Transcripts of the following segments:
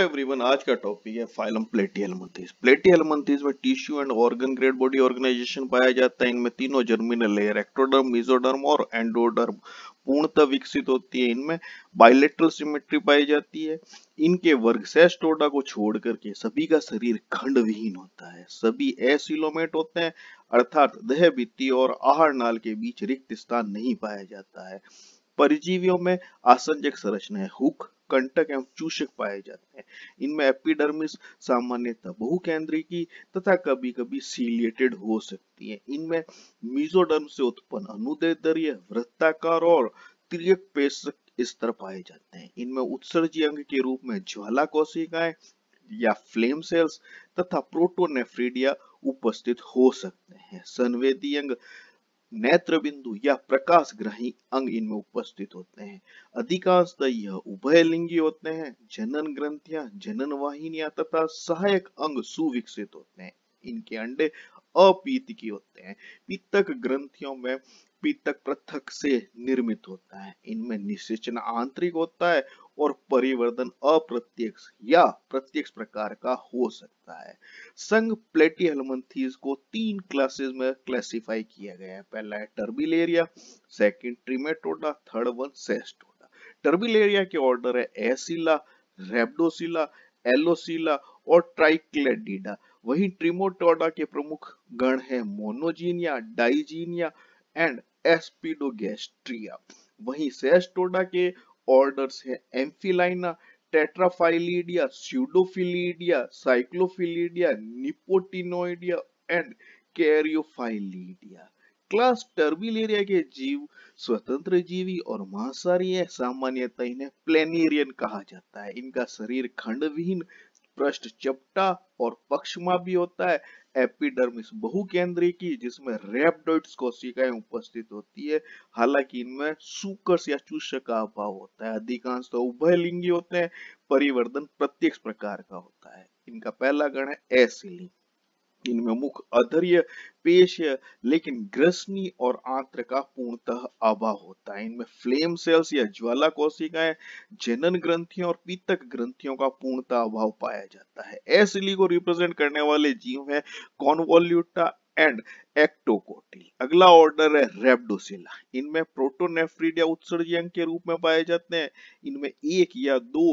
everyone आज का topic है फाइलम प्लेटी हेलमंथीज प्लेटी हेलमंथीज में tissue and organ grade body organization पाया जाता है इनमें तीनों जर्मिनल लेयर एक्टोडर्म मेजोडर्म और एंडोडर्म पूर्णतः विकसित होती है इनमें बाइलेटरल सिमेट्री पाई जाती है इनके वर्ग सेस्टोडा को छोड़ करके सभी का शरीर खंड विहीन होता है सभी एसिलोमेट होते हैं अर्थात देह भित्ति और आहार नाल के बीच रिक्त स्थान नहीं पाया जाता है परजीवियों में आसंजक संरचना है हुक कंटक एवं चूषक पाए जाते हैं इनमें एपिडर्मिस सामान्यतः बहुकेंद्री की तथा कभी कभी सीलिएटेड हो सकती है इनमें मीजोडर्म से उत्पन्न अनुदेदरीय वृत्ताकार और त्रियक पेशक स्तर पाए जाते हैं इनमें उत्सर्जी अंग के रूप में ज्वाला कोशिकाएं या फ्लेम सेल्स तथा प्रोटोनेफ्रीडिया उपस्थित हो सकते हैं संवेदी अंग नेत्र बिंदु या प्रकाश ग्रही अंग इनमें उपस्थित होते हैं अधिकांशतः तो यह उभयलिंगी होते हैं जनन ग्रंथियां जनन वाहिनियां तथा सहायक अंग सुविकसित होते हैं इनके अंडे अपीत की होते हैं पीतक ग्रंथियों में पीतक पृथक से निर्मित होता है इनमें निषेचन आंतरिक होता है और परिवर्तन अप्रत्यक्ष या प्रत्यक्ष प्रकार का हो सकता है संघ प्लेटी हलमंथीज को तीन क्लासेस में क्लासिफाई किया गया है पहला है turbellaria second trematoda third one cestoda turbellaria के ऑर्डर है एसिला रेबडोसिला एलोसिला और ट्राइक्लेडिडा वहीं ट्रीमोटोडा के प्रमुख गण है मोनोजीनिया डाइजीनिया एंड एस्पिडोगेस्ट्रिया वहीं सेस्टोडा के ऑर्डर्स है amphilina tetraphyllidea pseudophyllidea cyclophyllidea nippotaeniidea and caryophyllidea class turbellaria के जीव स्वतंत्र जीवी और मांसाहारी है सामान्यतः इन्हें प्लेनेरियन कहा जाता है इनका शरीर खंडविहीन पृष्ठ चपटा और पक्षमा भी होता है एपिडर्मिस बहुकेंद्रीय की जिसमें रेपडोइड्स कोशिकाएं उपस्थित होती है हालांकि इनमें सुकस या चूस का अभाव होता है अधिकांश तो उभयलिंगी होते हैं परिवर्तन प्रत्यक्ष प्रकार का होता है इनका पहला गण है एसिलिंग इनमें मुख अधर्य पेश्य लेकिन ग्रसनी और आंत्र का पूर्णतः अभाव होता है इनमें फ्लेम सेल्स या ज्वाला कोशिकाएं जनन ग्रंथियों और पीतक ग्रंथियों का पूर्णतः अभाव पाया जाता है एसिली को रिप्रेजेंट करने वाले जीव है कॉनवोल्यूटा एंड एक्टोकोटिल अगला ऑर्डर है रेबडोसिला इनमें प्रोटोनेफ्रिड या उत्सर्ज के रूप में पाए जाते हैं इनमें एक या दो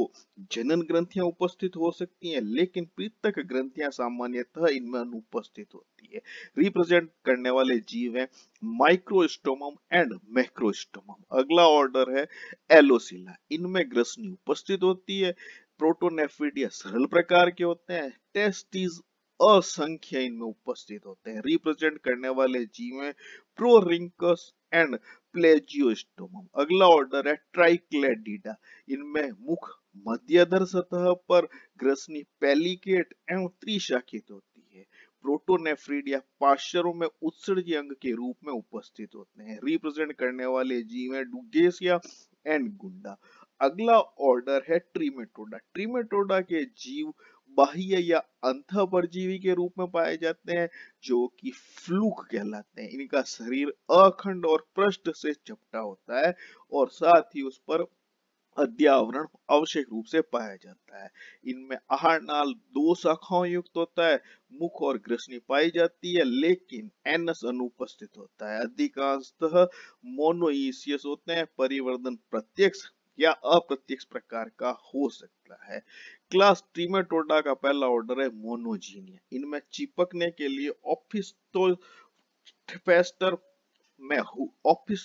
जनन ग्रंथियां उपस्थित हो सकती हैं लेकिन पृथक ग्रंथियां सामान्यतः इनमें अनुपस्थित होती है रिप्रेजेंट करने वाले जीव हैं माइक्रोस्टोम एंड मैक्रोस्टोम अगला ऑर्डर है एलोसिला इनमें ग्रसनी उपस्थित होती है प्रोटोनेफ्रिड सरल प्रकार के होते हैं टेस्टिस असंख्य इनमें उपस्थित होते हैं रिप्रेजेंट करने वाले जीव में प्रोरिंकस एंड प्लेजियोस्टोम अगला ऑर्डर है ट्राइक्लेडिडा इनमें मुख मध्यधर सतह पर ग्रसनी पेलिकेट एवं त्रिशाखित होती है प्रोटोनेफ्रिड या पार्श्वरों में उत्सर्जी अंग के रूप में उपस्थित होते हैं रिप्रेजेंट करने वाले जीव है डुगेसिया एंड गुंडा अगला ऑर्डर है ट्रीमेटोडा ट्रीमेटोडा के जीव बाह्य या अंत परजीवी के रूप में पाए जाते हैं जो कि फ्लूक कहलाते हैं इनका शरीर अखंड और पृष्ठ से चपटा होता है और साथ ही उस पर अध्यावरण आवश्यक रूप से पाया जाता है इनमें आहार नाल दो शाखाओं युक्त होता है मुख और ग्रसनी पाई जाती है लेकिन एनस अनुपस्थित होता है अधिकांशतः मोनोईसियस होते हैं परिवर्धन प्रत्यक्ष या अप्रत्यक्ष प्रकार का हो सकता है क्लास ट्रीमेटोडा का पहला ऑर्डर है मोनोजीनिया इनमें चिपकने के लिए ऑफिस तो थेपेस्टर में ऑफिस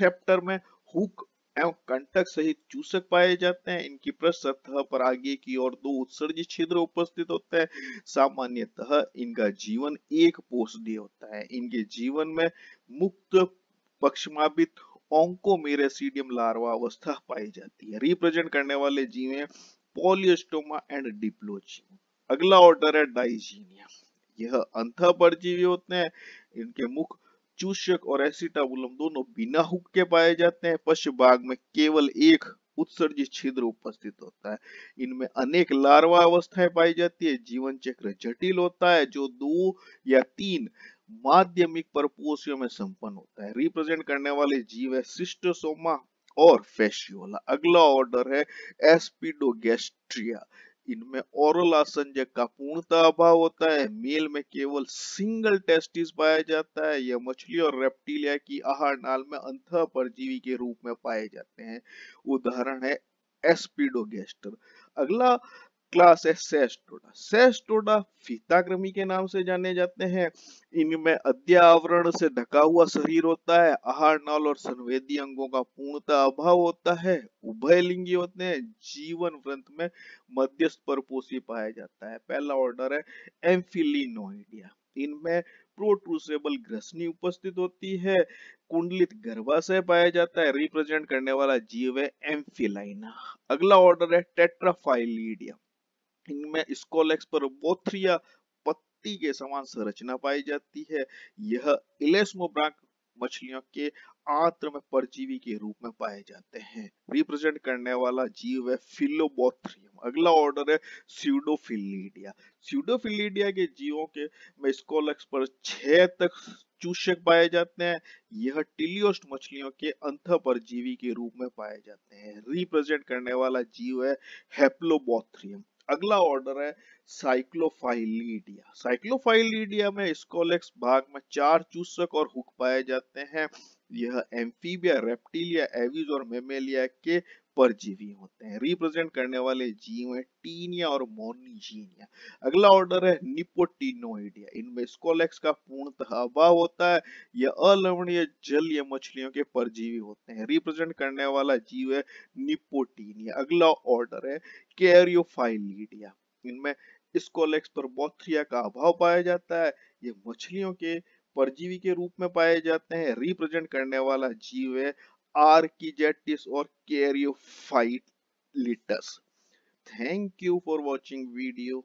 थेप्टर में हुक एवं कंटक सहित चूसक पाए जाते हैं इनकी सतह पर आगे की ओर दो उत्सर्जित छिद्र उपस्थित होते हैं सामान्यतः इनका जीवन एक पोषदीय होता है इनके जीवन में मुक्त पक्षमाबित ऑंकोमेरेसीडियम लार्वा अवस्था पाई जाती है रिप्रेजेंट करने वाले जीव है पोलियोस्टोमा एंड डिप्लोजी अगला ऑर्डर है डाइजीनिया यह अंत परजीवी होते हैं इनके मुख चूषक और एसिटाबुलम दोनों बिना हुक के पाए जाते हैं पश्च भाग में केवल एक उत्सर्जित छिद्र उपस्थित होता है इनमें अनेक लार्वा अवस्थाएं पाई जाती है जीवन चक्र जटिल होता है जो दो या तीन माध्यमिक परपोषियों में संपन्न होता है रिप्रेजेंट करने वाले जीव है सिस्टोसोमा और फेशियोला अगला ऑर्डर है एस्पिडोगेस्ट्रिया इनमें ओरल असंजय का पूर्णतः अभाव होता है मेल में केवल सिंगल टेस्टिस पाया जाता है यह मछली और रेप्टिलिया की आहार नाल में अंत परजीवी के रूप में पाए जाते हैं उदाहरण है एस्पिडोगेस्टर अगला क्लास है सेस्टोडा सेस्टोडा फीताकृमि के नाम से जाने जाते हैं इनमें अध्यावरण से ढका हुआ शरीर होता है आहार नल और संवेदी अंगों का पूर्णतः अभाव होता है उभय लिंगी होते हैं जीवन व्रंत में मध्यस्थ परपोषी पाया जाता है पहला ऑर्डर है एम्फिलिनोइडिया इनमें प्रोट्रूसेबल ग्रसनी उपस्थित होती है कुंडलित गर्भाशय पाया जाता है रिप्रेजेंट करने वाला जीव है एम्फिलाइना अगला ऑर्डर है टेट्राफाइलिडिया इनमें स्कोलेक्स पर बोथ्रिया पत्ती के समान संरचना पाई जाती है यह इलेस्मोब्रांक मछलियों के आत्र में परजीवी के रूप में पाए जाते हैं रिप्रेजेंट करने वाला जीव है फिलोबोथ्रियम अगला ऑर्डर है स्यूडोफिलीडिया स्यूडोफिलीडिया के जीवों के में स्कोलेक्स पर छह तक चूषक पाए जाते हैं यह टिलियोस्ट मछलियों के अंत परजीवी के रूप में पाए जाते हैं रिप्रेजेंट करने वाला जीव है हेप्लोबोथ्रियम अगला ऑर्डर है साइक्लोफाइलीडिया साइक्लोफाइलीडिया में स्कोलेक्स भाग में चार चूसक और हुक पाए जाते हैं यह एम्फीबिया रेप्टिलिया एविज और मेमेलिया के परजीवी होते हैं रिप्रेजेंट करने वाले जीव है टीनिया और मोनिजीनिया अगला ऑर्डर है निपोटिनोइडिया इनमें स्कोलेक्स का पूर्णतः अभाव होता है यह अलवणीय जलीय मछलियों के परजीवी होते हैं रिप्रेजेंट करने वाला जीव है निपोटिनिया अगला ऑर्डर है कैरियोफाइलिडिया इनमें स्कोलेक्स पर बोथ्रिया का अभाव पाया जाता है यह मछलियों के परजीवी के रूप में पाए जाते हैं रिप्रेजेंट करने वाला जीव है आर्किजेटिस और कैरियोफाइटलिटस लिटस thank you for watching video